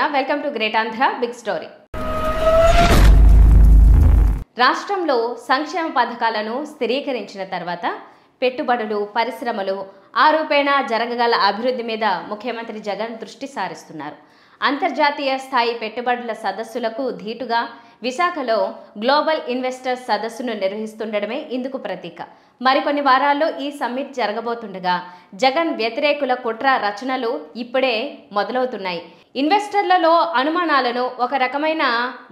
Sanjana welcome to great Andhra big story రాష్ట్రంలో సంక్షేమ పథకాలను స్థిరీకరించిన తర్వాత పెట్టుబడులు పరిశ్రమలు ఆరోపేణ జరగగల అభివృద్ధి మీద ముఖ్యమంత్రి జగన్ దృష్టి సారిస్తున్నారు అంతర్జాతీయ స్థాయి పెట్టుబడుల సదస్సులకు ధీటుగా విశాఖలో గ్లోబల్ ఇన్వెస్టర్స్ సదస్సును నిర్వహిస్తుండడమే ఇందుకు ప్రతీక మరికొన్ని వారాల్లో ఈ సమ్మిట్ జరగబోతుండగా జగన్ వ్యతిరేకుల కుట్ర రచనలు ఇప్పుడే మొదలవుతున్నాయి ఇన్వెస్టర్లలో అనుమానాలను ఒక రకమైన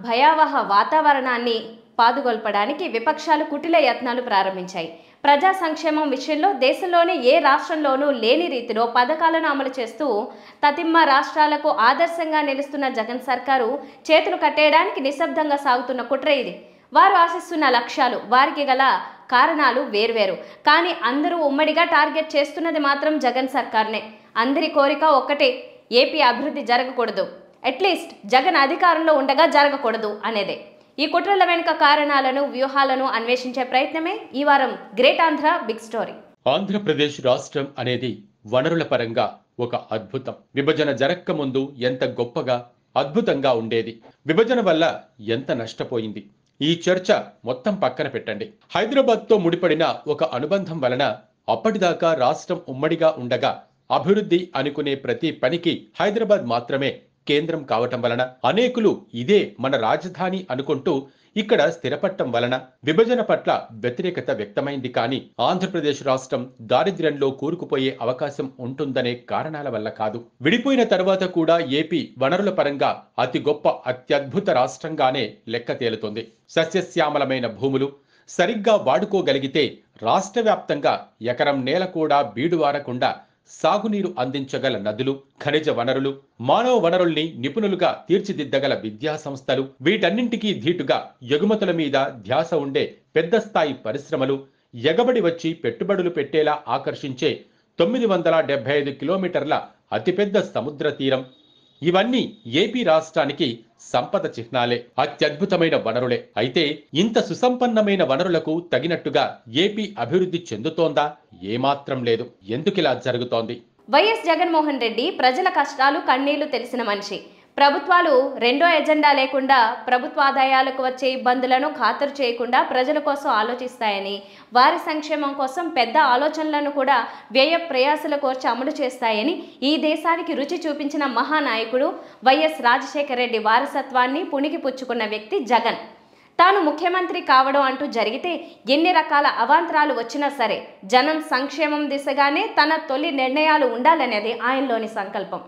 భయావహ వాతావరణాన్ని పాదుగొల్పడానికి విపక్షాలు కుటిల యత్నాలు ప్రారంభించాయి ప్రజా సంక్షేమం విషయంలో దేశంలోని ఏ రాష్ట్రంలోనూ లేని రీతిలో పథకాలను అమలు చేస్తూ తతిమ్మ రాష్ట్రాలకు ఆదర్శంగా నిలుస్తున్న జగన్ సర్కారు చేతులు కట్టేయడానికి నిశ్శబ్దంగా సాగుతున్న కుట్ర ఇది వారు ఆశిస్తున్న లక్ష్యాలు వారికి గల కారణాలు వేర్వేరు కానీ అందరూ ఉమ్మడిగా టార్గెట్ చేస్తున్నది మాత్రం జగన్ సర్కార్నే అందరి కోరిక ఒక్కటే ఏపీ అభివృద్ధి జరగకూడదు అట్లీస్ట్ జగన్ అధికారంలో ఉండగా జరగకూడదు అనేదే ఈ కుట్రల వెనుక కారణాలను వ్యూహాలను అన్వేషించే ప్రయత్నమే ఈ వారం great Andhra big story Andhra Pradesh రాష్ట్రం అనేది వనరుల పరంగా ఒక అద్భుతం విభజన జరగక ముందు ఎంత గొప్పగా అద్భుతంగా ఉండేది విభజన వల్ల ఎంత నష్టపోయింది ఈ చర్చ మొత్తం పక్కన పెట్టండి హైదరాబాద్తో ముడిపడిన ఒక అనుబంధం వలన అప్పటిదాకా రాష్ట్రం ఉమ్మడిగా ఉండగా అభివృద్ధి అనుకునే ప్రతి పనికి హైదరాబాద్ మాత్రమే కేంద్రం కావటం వలన అనేకులు ఇదే మన రాజధాని అనుకుంటూ ఇక్కడ స్థిరపట్టం వలన విభజన పట్ల వ్యతిరేకత వ్యక్తమైంది కానీ ఆంధ్రప్రదేశ్ రాష్ట్రం దారిద్ర్యంలో కూరుకుపోయే అవకాశం ఉంటుందనే కారణాల వల్ల కాదు విడిపోయిన తర్వాత కూడా ఏపీ వనరుల పరంగా అతి గొప్ప అత్యద్భుత రాష్ట్రంగానే లెక్క తేలుతుంది సస్యశ్యామలమైన భూములు సరిగ్గా వాడుకోగలిగితే రాష్ట్ర వ్యాప్తంగా ఎకరం నేల కూడా బీడువారకుండా సాగునీరు అందించగల నదులు ఖనిజ వనరులు మానవ వనరుల్ని నిపుణులుగా తీర్చిదిద్దగల విద్యా సంస్థలు వీటన్నింటికీ ధీటుగా ఎగుమతుల మీద ధ్యాస ఉండే పెద్ద స్థాయి పరిశ్రమలు ఎగబడి వచ్చి పెట్టుబడులు పెట్టేలా ఆకర్షించే తొమ్మిది వందల డెబ్బై ఐదు కిలోమీటర్ల అతిపెద్ద సముద్ర తీరం ఇవన్నీ ఏపీ రాష్ట్రానికి సంపద చిహ్నాలే అత్యద్భుతమైన వనరులే అయితే ఇంత సుసంపన్నమైన వనరులకు తగినట్టుగా ఏపీ అభివృద్ధి చెందుతోందా ఏమాత్రం లేదు ఎందుకిలా జరుగుతోంది వైఎస్ జగన్మోహన్ రెడ్డి ప్రజల కష్టాలు కన్నీళ్లు తెలిసిన మనిషి ప్రభుత్వాలు రెండో ఎజెండా లేకుండా ప్రభుత్వ ఆదాయాలకు వచ్చే ఇబ్బందులను ఖాతరు చేయకుండా ప్రజల కోసం ఆలోచిస్తాయని వారి సంక్షేమం కోసం పెద్ద ఆలోచనలను కూడా వ్యయ ప్రయాసల కోర్చి అమలు చేస్తాయని ఈ దేశానికి రుచి చూపించిన మహానాయకుడు వైఎస్ రాజశేఖర రెడ్డి వారసత్వాన్ని పుణికిపుచ్చుకున్న వ్యక్తి జగన్ తాను ముఖ్యమంత్రి కావడం అంటూ జరిగితే ఎన్ని రకాల అవాంతరాలు వచ్చినా సరే జనం సంక్షేమం దిశగానే తన తొలి నిర్ణయాలు ఉండాలనేది ఆయనలోని సంకల్పం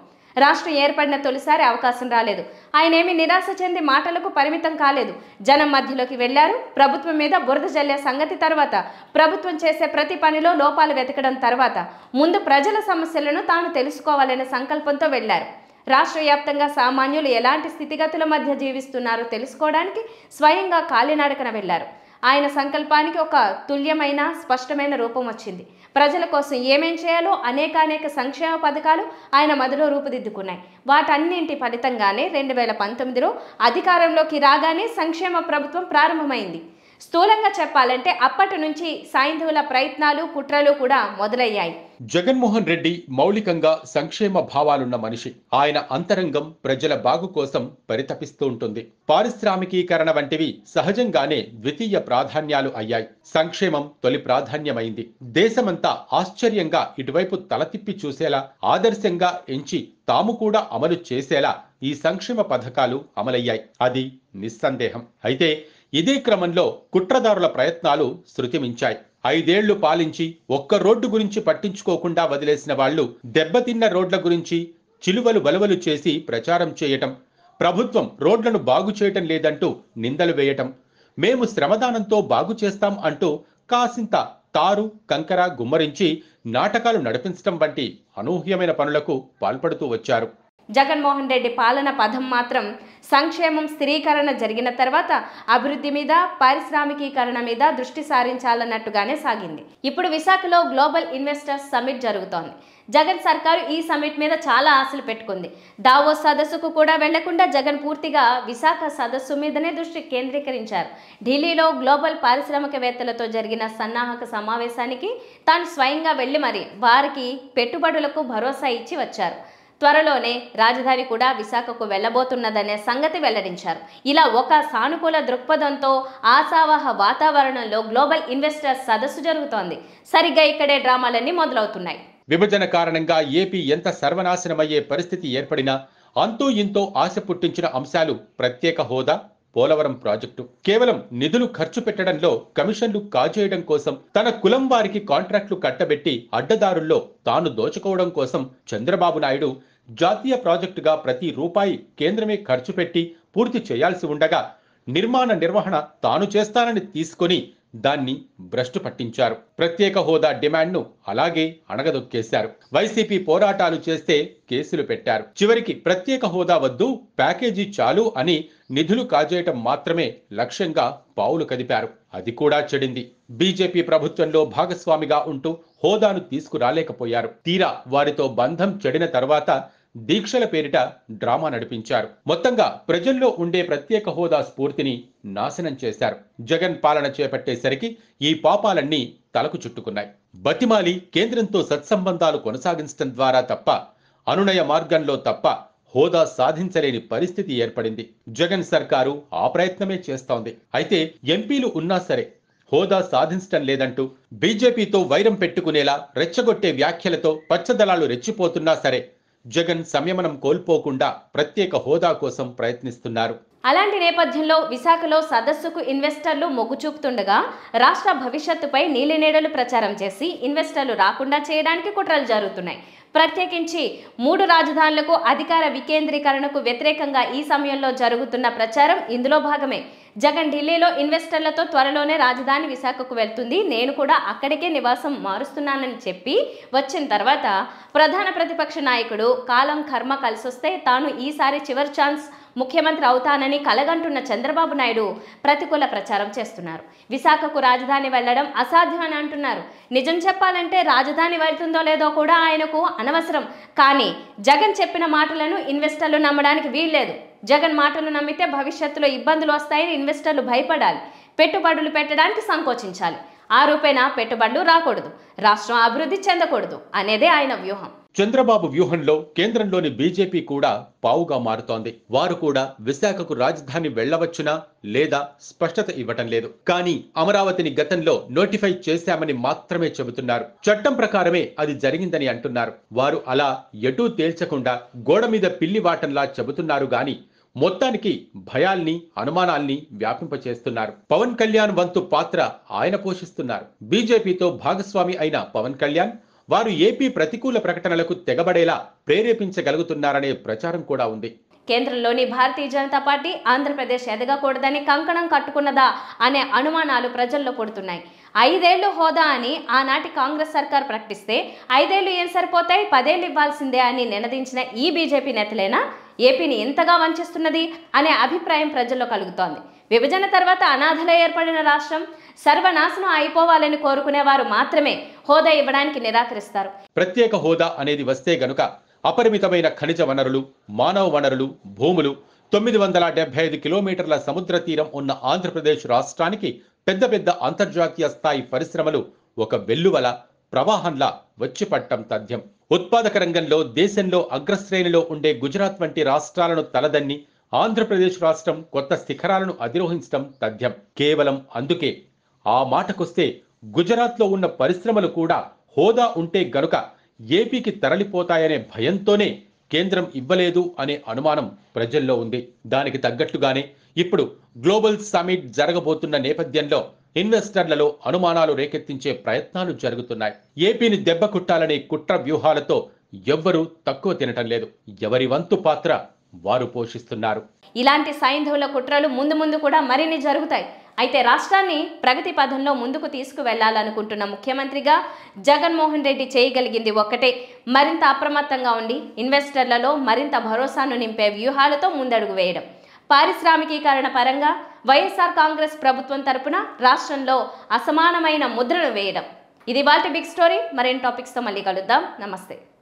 రాష్ట్రం ఏర్పడిన తొలిసారి అవకాశం రాలేదు ఆయనేమి నిరాశ చెంది మాటలకు పరిమితం కాలేదు జనం మధ్యలోకి వెళ్లారు ప్రభుత్వం మీద బురద జల్లే సంగతి తర్వాత ప్రభుత్వం చేసే ప్రతి పనిలో లోపాలు వెతకడం తర్వాత ముందు ప్రజల సమస్యలను తాను తెలుసుకోవాలనే సంకల్పంతో వెళ్లారు రాష్ట్ర వ్యాప్తంగా సామాన్యులు ఎలాంటి స్థితిగతుల మధ్య జీవిస్తున్నారో తెలుసుకోవడానికి స్వయంగా కాలినడకన వెళ్లారు ఆయన సంకల్పానికి ఒక తుల్యమైన స్పష్టమైన రూపం వచ్చింది ప్రజల కోసం ఏమేం చేయాలో అనేకానేక సంక్షేమ పథకాలు ఆయన మదిలో రూపుదిద్దుకున్నాయి వాటన్నింటి ఫలితంగానే రెండు వేల పంతొమ్మిదిలో అధికారంలోకి రాగానే సంక్షేమ ప్రభుత్వం ప్రారంభమైంది స్థూలంగా చెప్పాలంటే అప్పటి నుంచి సాయంధువుల ప్రయత్నాలు కుట్రలు కూడా మొదలయ్యాయి జగన్మోహన్ రెడ్డి మౌలికంగా సంక్షేమ భావాలున్న మనిషి ఆయన అంతరంగం ప్రజల బాగు కోసం పరితపిస్తూ ఉంటుంది పారిశ్రామికీకరణ వంటివి సహజంగానే ద్వితీయ ప్రాధాన్యాలు అయ్యాయి సంక్షేమం తొలి ప్రాధాన్యమైంది దేశమంతా ఆశ్చర్యంగా ఇటువైపు తలతిప్పి చూసేలా ఆదర్శంగా ఎంచి తాము కూడా అమలు చేసేలా ఈ సంక్షేమ పథకాలు అమలయ్యాయి అది నిస్సందేహం అయితే ఇదే క్రమంలో కుట్రదారుల ప్రయత్నాలు శృతిమించాయి ఐదేళ్లు పాలించి ఒక్క రోడ్డు గురించి పట్టించుకోకుండా వదిలేసిన వాళ్లు దెబ్బతిన్న రోడ్ల గురించి చిలువలు బలవలు చేసి ప్రచారం చేయటం ప్రభుత్వం రోడ్లను బాగు చేయటం లేదంటూ నిందలు వేయటం మేము శ్రమదానంతో బాగు చేస్తాం అంటూ కాసింత తారు కంకర గుమ్మరించి నాటకాలు నడిపించటం వంటి అనూహ్యమైన పనులకు పాల్పడుతూ వచ్చారు జగన్మోహన్ రెడ్డి పాలన పదం మాత్రం సంక్షేమం స్థిరీకరణ జరిగిన తర్వాత అభివృద్ధి మీద పారిశ్రామికీకరణ మీద దృష్టి సారించాలన్నట్టుగానే సాగింది ఇప్పుడు విశాఖలో గ్లోబల్ ఇన్వెస్టర్స్ సమ్మిట్ జరుగుతోంది జగన్ సర్కారు ఈ సమ్మిట్ మీద చాలా ఆశలు పెట్టుకుంది దావో సదస్సుకు కూడా వెళ్లకుండా జగన్ పూర్తిగా విశాఖ సదస్సు మీదనే దృష్టి కేంద్రీకరించారు ఢిల్లీలో గ్లోబల్ పారిశ్రామికవేత్తలతో జరిగిన సన్నాహక సమావేశానికి తాను స్వయంగా వెళ్లి మరి వారికి పెట్టుబడులకు భరోసా ఇచ్చి వచ్చారు త్వరలోనే రాజధాని కూడా విశాఖకు వెళ్లబోతున్నదనే సంగతి వెల్లడించారు ఇలా ఒక సానుకూల దృక్పథంతో ఆశావాహ వాతావరణంలో గ్లోబల్ ఇన్వెస్టర్స్ సదస్సు జరుగుతోంది సరిగ్గా ఇక్కడే డ్రామాలన్నీ మొదలవుతున్నాయి విభజన కారణంగా ఏపీ ఎంత సర్వనాశనమయ్యే పరిస్థితి ఏర్పడినా అంతూ ఇంతో ఆశ పుట్టించిన అంశాలు ప్రత్యేక హోదా పోలవరం ప్రాజెక్టు కేవలం నిధులు ఖర్చు పెట్టడంలో కమిషన్లు కాజేయడం కోసం తన కులం వారికి కాంట్రాక్టులు కట్టబెట్టి అడ్డదారుల్లో తాను దోచుకోవడం కోసం చంద్రబాబు నాయుడు జాతీయ ప్రాజెక్టుగా ప్రతి రూపాయి కేంద్రమే ఖర్చు పెట్టి పూర్తి చేయాల్సి ఉండగా నిర్మాణ నిర్వహణ తాను చేస్తానని తీసుకొని దాన్ని భ్రష్టు పట్టించారు ప్రత్యేక హోదా డిమాండ్ను అలాగే అణగదొక్కేశారు వైసీపీ పోరాటాలు చేస్తే కేసులు పెట్టారు చివరికి ప్రత్యేక హోదా వద్దు ప్యాకేజీ చాలు అని నిధులు కాజేయటం మాత్రమే లక్ష్యంగా పావులు కదిపారు అది కూడా చెడింది బీజేపీ ప్రభుత్వంలో భాగస్వామిగా ఉంటూ హోదాను తీసుకురాలేకపోయారు తీరా వారితో బంధం చెడిన తర్వాత దీక్షల పేరిట డ్రామా నడిపించారు మొత్తంగా ప్రజల్లో ఉండే ప్రత్యేక హోదా స్ఫూర్తిని నాశనం చేశారు జగన్ పాలన చేపట్టేసరికి ఈ పాపాలన్నీ తలకు చుట్టుకున్నాయి బతిమాలి కేంద్రంతో సత్సంబంధాలు కొనసాగించడం ద్వారా తప్ప అనునయ మార్గంలో తప్ప హోదా సాధించలేని పరిస్థితి ఏర్పడింది జగన్ సర్కారు ఆ ప్రయత్నమే చేస్తోంది అయితే ఎంపీలు ఉన్నా సరే హోదా సాధించటం లేదంటూ బీజేపీతో వైరం పెట్టుకునేలా రెచ్చగొట్టే వ్యాఖ్యలతో పచ్చదళాలు రెచ్చిపోతున్నా సరే జగన్ సంయమనం కోల్పోకుండా ప్రత్యేక హోదా కోసం ప్రయత్నిస్తున్నారు అలాంటి నేపథ్యంలో విశాఖలో సదస్సుకు ఇన్వెస్టర్లు మొగ్గు చూపుతుండగా రాష్ట్ర భవిష్యత్తుపై నీలినీడలు ప్రచారం చేసి ఇన్వెస్టర్లు రాకుండా చేయడానికి కుట్రలు జరుగుతున్నాయి ప్రత్యేకించి మూడు రాజధానులకు అధికార వికేంద్రీకరణకు వ్యతిరేకంగా ఈ సమయంలో జరుగుతున్న ప్రచారం ఇందులో భాగమే జగన్ ఢిల్లీలో ఇన్వెస్టర్లతో త్వరలోనే రాజధాని విశాఖకు వెళ్తుంది నేను కూడా అక్కడికే నివాసం మారుస్తున్నానని చెప్పి వచ్చిన తర్వాత ప్రధాన ప్రతిపక్ష నాయకుడు కాలం కర్మ కలిసొస్తే తాను ఈసారి చివరి ఛాన్స్ ముఖ్యమంత్రి అవుతానని కలగంటున్న చంద్రబాబు నాయుడు ప్రతికూల ప్రచారం చేస్తున్నారు విశాఖకు రాజధాని వెళ్లడం అని అంటున్నారు నిజం చెప్పాలంటే రాజధాని వెళ్తుందో లేదో కూడా ఆయనకు అనవసరం కానీ జగన్ చెప్పిన మాటలను ఇన్వెస్టర్లు నమ్మడానికి వీల్లేదు జగన్ మాటలు నమ్మితే భవిష్యత్తులో ఇబ్బందులు వస్తాయని ఇన్వెస్టర్లు భయపడాలి పెట్టుబడులు పెట్టడానికి సంకోచించాలి ఆ రూపేణా పెట్టుబడులు రాకూడదు రాష్ట్రం అభివృద్ధి చెందకూడదు అనేదే ఆయన వ్యూహం చంద్రబాబు వ్యూహంలో కేంద్రంలోని బీజేపీ కూడా పావుగా మారుతోంది వారు కూడా విశాఖకు రాజధాని వెళ్లవచ్చునా లేదా స్పష్టత ఇవ్వటం లేదు కానీ అమరావతిని గతంలో నోటిఫై చేశామని మాత్రమే చెబుతున్నారు చట్టం ప్రకారమే అది జరిగిందని అంటున్నారు వారు అలా ఎటూ తేల్చకుండా గోడ మీద పిల్లి వాటంలా చెబుతున్నారు గాని మొత్తానికి భయాల్ని అనుమానాల్ని వ్యాపింపచేస్తున్నారు పవన్ కళ్యాణ్ వంతు పాత్ర ఆయన పోషిస్తున్నారు బీజేపీతో భాగస్వామి అయిన పవన్ కళ్యాణ్ వారు ఏపీ ప్రతికూల ప్రకటనలకు తెగబడేలా ప్రేరేపించగలుగుతున్నారనే ప్రచారం కూడా ఉంది కేంద్రంలోని భారతీయ జనతా పార్టీ ఆంధ్రప్రదేశ్ ఎదగకూడదని కంకణం కట్టుకున్నదా అనే అనుమానాలు ప్రజల్లో పుడుతున్నాయి ఐదేళ్లు హోదా అని ఆనాటి కాంగ్రెస్ సర్కార్ ప్రకటిస్తే ఐదేళ్లు ఏం సరిపోతాయి పదేళ్ళు ఇవ్వాల్సిందే అని నినదించిన ఈ బీజేపీ నేతలేనా ఏపీని ఇంతగా వంచిస్తున్నది అనే అభిప్రాయం ప్రజల్లో కలుగుతోంది విభజన తర్వాత అనాథలో ఏర్పడిన రాష్ట్రం సర్వనాశనం అయిపోవాలని కోరుకునేవారు మాత్రమే హోదా ఇవ్వడానికి నిరాకరిస్తారు ప్రత్యేక హోదా అనేది వస్తే గనుక అపరిమితమైన ఖనిజ వనరులు మానవ వనరులు భూములు తొమ్మిది వందల డెబ్బై ఐదు కిలోమీటర్ల సముద్ర తీరం ఉన్న ఆంధ్రప్రదేశ్ రాష్ట్రానికి పెద్ద పెద్ద అంతర్జాతీయ స్థాయి పరిశ్రమలు ఒక వెల్లువల ప్రవాహంలా వచ్చి పట్టం తథ్యం ఉత్పాదక రంగంలో దేశంలో అగ్రశ్రేణిలో ఉండే గుజరాత్ వంటి రాష్ట్రాలను తలదన్ని ఆంధ్రప్రదేశ్ రాష్ట్రం కొత్త శిఖరాలను అధిరోహించడం తథ్యం కేవలం అందుకే ఆ మాటకొస్తే గుజరాత్లో ఉన్న పరిశ్రమలు కూడా హోదా ఉంటే గనుక ఏపీకి తరలిపోతాయనే భయంతోనే కేంద్రం ఇవ్వలేదు అనే అనుమానం ప్రజల్లో ఉంది దానికి తగ్గట్టుగానే ఇప్పుడు గ్లోబల్ సమిట్ జరగబోతున్న నేపథ్యంలో ఇన్వెస్టర్లలో అనుమానాలు రేకెత్తించే ప్రయత్నాలు జరుగుతున్నాయి ఏపీని దెబ్బకుట్టాలనే కుట్ర వ్యూహాలతో ఎవ్వరూ తక్కువ తినటం లేదు ఎవరి వంతు పాత్ర వారు పోషిస్తున్నారు ఇలాంటి సైంధవుల కుట్రలు ముందు ముందు కూడా మరిన్ని జరుగుతాయి అయితే రాష్ట్రాన్ని ప్రగతి పథంలో ముందుకు తీసుకువెళ్లాలనుకుంటున్న ముఖ్యమంత్రిగా జగన్మోహన్ రెడ్డి చేయగలిగింది ఒక్కటే మరింత అప్రమత్తంగా ఉండి ఇన్వెస్టర్లలో మరింత భరోసాను నింపే వ్యూహాలతో ముందడుగు వేయడం పారిశ్రామికీకరణ పరంగా వైఎస్ఆర్ కాంగ్రెస్ ప్రభుత్వం తరపున రాష్ట్రంలో అసమానమైన ముద్రను వేయడం ఇది వాటి బిగ్ స్టోరీ మరిన్ని టాపిక్స్తో మళ్ళీ కలుద్దాం నమస్తే